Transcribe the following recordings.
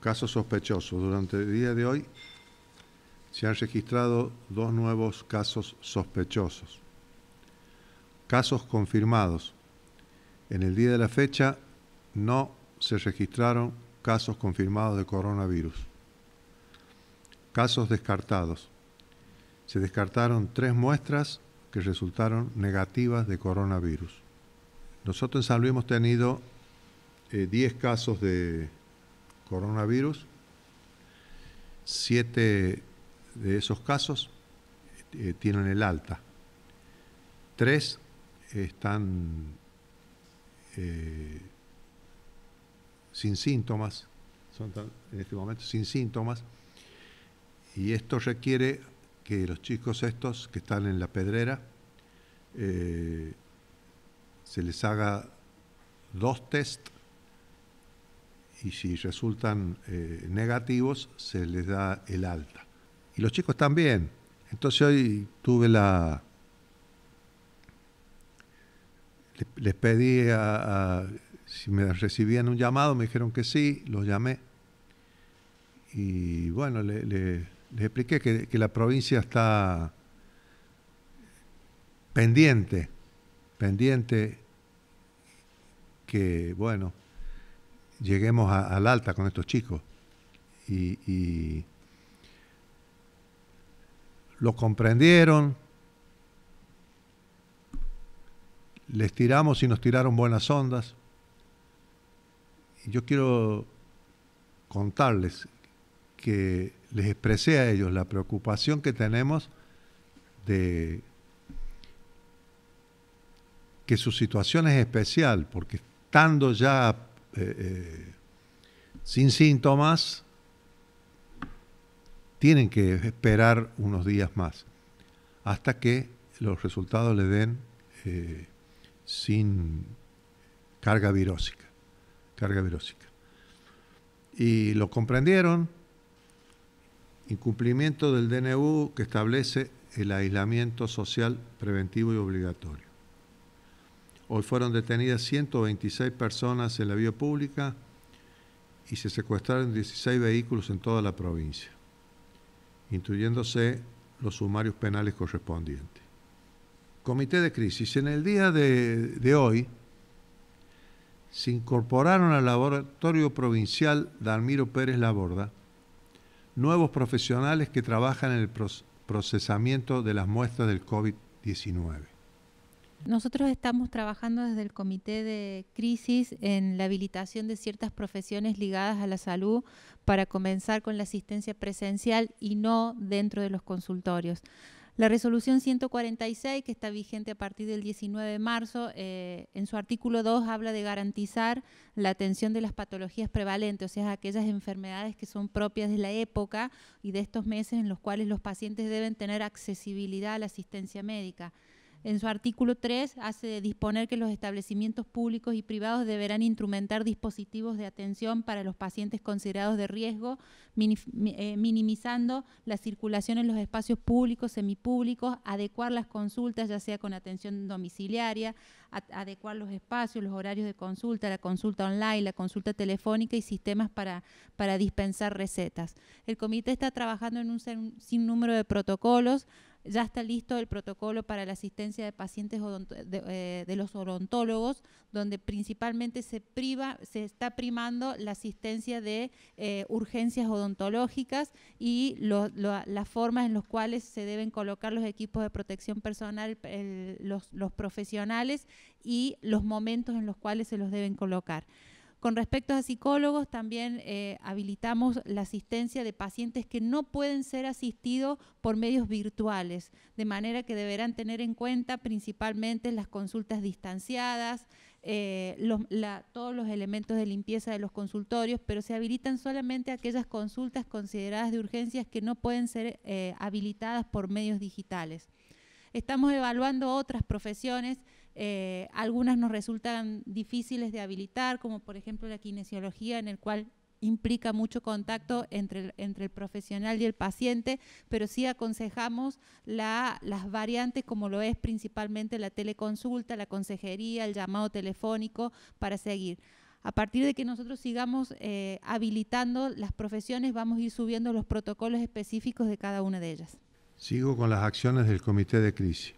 casos sospechosos. Durante el día de hoy se han registrado dos nuevos casos sospechosos. Casos confirmados. En el día de la fecha no se registraron casos confirmados de coronavirus. Casos descartados. Se descartaron tres muestras que resultaron negativas de coronavirus. Nosotros en San Luis hemos tenido 10 eh, casos de coronavirus. Siete de esos casos eh, tienen el alta. Tres están eh, sin síntomas, son en este momento sin síntomas, y esto requiere que los chicos estos que están en la pedrera eh, se les haga dos test y si resultan eh, negativos se les da el alta. Y los chicos también. Entonces hoy tuve la... Les, pedí a, si me recibían un llamado, me dijeron que sí, los llamé. Y bueno, les expliqué que, que la provincia está pendiente, pendiente, que bueno, lleguemos al alta con estos chicos. Y, y lo comprendieron, les tiramos y nos tiraron buenas ondas. Y yo quiero contarles que les expresé a ellos la preocupación que tenemos de que su situación es especial, porque estando ya eh, eh, sin síntomas, tienen que esperar unos días más hasta que los resultados le den eh, sin carga carga virósica. Y lo comprendieron, incumplimiento del DNU que establece el aislamiento social preventivo y obligatorio. Hoy fueron detenidas 126 personas en la vía pública y se secuestraron 16 vehículos en toda la provincia, incluyéndose los sumarios penales correspondientes. Comité de crisis. En el día de, hoy se incorporaron al laboratorio provincial Dalmiro Pérez Laborda nuevos profesionales que trabajan en el procesamiento de las muestras del COVID-19. Nosotros estamos trabajando desde el Comité de Crisis en la habilitación de ciertas profesiones ligadas a la salud para comenzar con la asistencia presencial y no dentro de los consultorios. La resolución 146, que está vigente a partir del 19 de marzo, eh, en su artículo 2 habla de garantizar la atención de las patologías prevalentes, o sea, aquellas enfermedades que son propias de la época y de estos meses en los cuales los pacientes deben tener accesibilidad a la asistencia médica. En su artículo 3 hace disponer que los establecimientos públicos y privados deberán instrumentar dispositivos de atención para los pacientes considerados de riesgo, eh, minimizando la circulación en los espacios públicos, semipúblicos, adecuar las consultas, ya sea con atención domiciliaria, adecuar los espacios, los horarios de consulta, la consulta online, la consulta telefónica y sistemas para, para dispensar recetas. El comité está trabajando en un sinnúmero de protocolos ya está listo el protocolo para la asistencia de pacientes eh, de, los odontólogos, donde principalmente se priva, se está primando la asistencia de eh, urgencias odontológicas y las formas en las cuales se deben colocar los equipos de protección personal, los profesionales y los momentos en los cuales se los deben colocar. Con respecto a psicólogos, también eh, habilitamos la asistencia de pacientes que no pueden ser asistidos por medios virtuales, de manera que deberán tener en cuenta principalmente las consultas distanciadas, eh, todos los elementos de limpieza de los consultorios, pero se habilitan solamente aquellas consultas consideradas de urgencias que no pueden ser eh, habilitadas por medios digitales. Estamos evaluando otras profesiones eh, algunas nos resultan difíciles de habilitar, como por ejemplo la kinesiología, en el cual implica mucho contacto entre el, profesional y el paciente, pero sí aconsejamos las variantes como lo es principalmente la teleconsulta, la consejería, el llamado telefónico para seguir. A partir de que nosotros sigamos eh, habilitando las profesiones, vamos a ir subiendo los protocolos específicos de cada una de ellas. Sigo con las acciones del comité de crisis.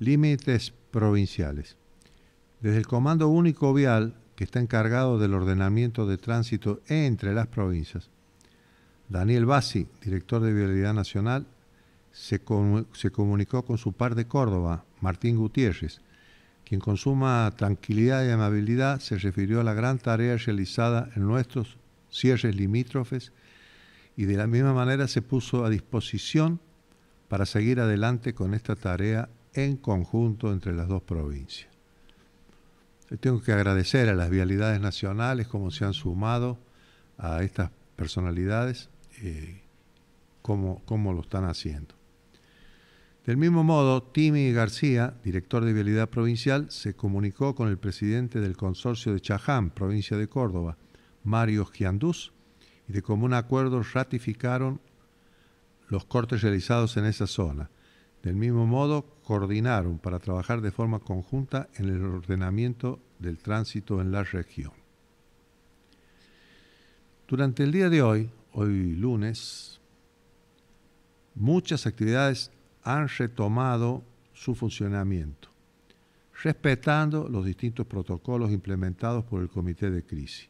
Límites provinciales. Desde el Comando Único Vial, que está encargado del ordenamiento de tránsito entre las provincias, Daniel Bassi, director de Vialidad Nacional, se, se comunicó con su par de Córdoba, Martín Gutiérrez, quien con suma tranquilidad y amabilidad se refirió a la gran tarea realizada en nuestros cierres limítrofes y de la misma manera se puso a disposición para seguir adelante con esta tarea en conjunto entre las dos provincias. tengo que agradecer a las vialidades nacionales cómo se han sumado a estas personalidades, eh, cómo, lo están haciendo. Del mismo modo, Timmy García, director de Vialidad Provincial, se comunicó con el presidente del consorcio de Chaján, provincia de Córdoba, Mario Giandús, y de común acuerdo ratificaron los cortes realizados en esa zona, del mismo modo, coordinaron para trabajar de forma conjunta en el ordenamiento del tránsito en la región. Durante el día de hoy, hoy lunes, muchas actividades han retomado su funcionamiento, respetando los distintos protocolos implementados por el Comité de Crisis,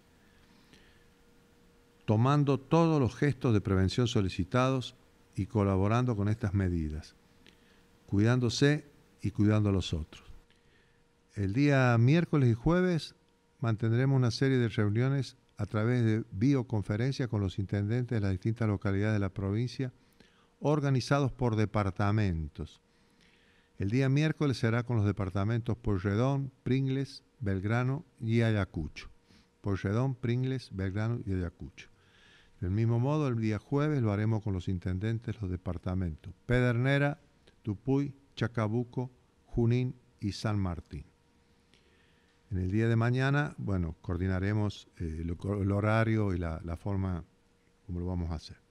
tomando todos los gestos de prevención solicitados y colaborando con estas medidas cuidándose y cuidando a los otros. El día miércoles y jueves mantendremos una serie de reuniones a través de bioconferencia con los intendentes de las distintas localidades de la provincia, organizados por departamentos. El día miércoles será con los departamentos Porredón, Pringles, Belgrano y Ayacucho. Porredón, Pringles, Belgrano y Ayacucho. Del mismo modo, el día jueves lo haremos con los intendentes de los departamentos Pedernera, Tupuy, Chacabuco, Junín y San Martín. En el día de mañana, bueno, coordinaremos eh, el horario y la forma como lo vamos a hacer.